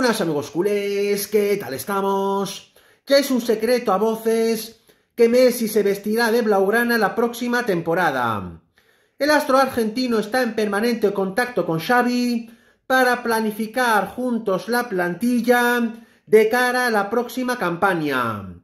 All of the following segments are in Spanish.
Buenas amigos culés, ¿qué tal estamos? Ya es un secreto a voces que Messi se vestirá de blaugrana la próxima temporada. El astro argentino está en permanente contacto con Xavi para planificar juntos la plantilla de cara a la próxima campaña.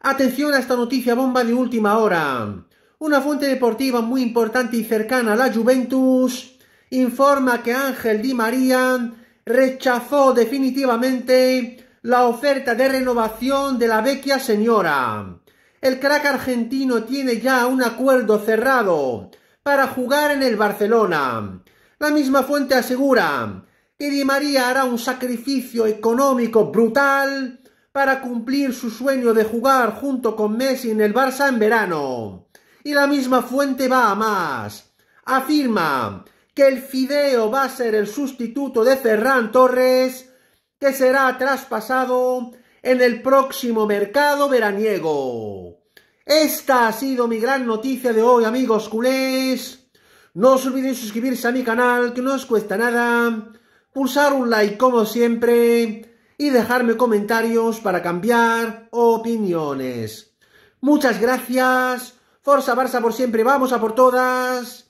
Atención a esta noticia bomba de última hora. Una fuente deportiva muy importante y cercana a la Juventus informa que Ángel Di María rechazó definitivamente la oferta de renovación de la vecchia señora. El crack argentino tiene ya un acuerdo cerrado para jugar en el Barcelona. La misma fuente asegura que Di María hará un sacrificio económico brutal para cumplir su sueño de jugar junto con Messi en el Barça en verano. Y la misma fuente va a más. Afirma que el Fideo va a ser el sustituto de Ferran Torres, que será traspasado en el próximo mercado veraniego. Esta ha sido mi gran noticia de hoy, amigos culés. No os olvidéis suscribirse a mi canal, que no os cuesta nada. Pulsar un like como siempre y dejarme comentarios para cambiar opiniones. Muchas gracias. Forza Barça por siempre, vamos a por todas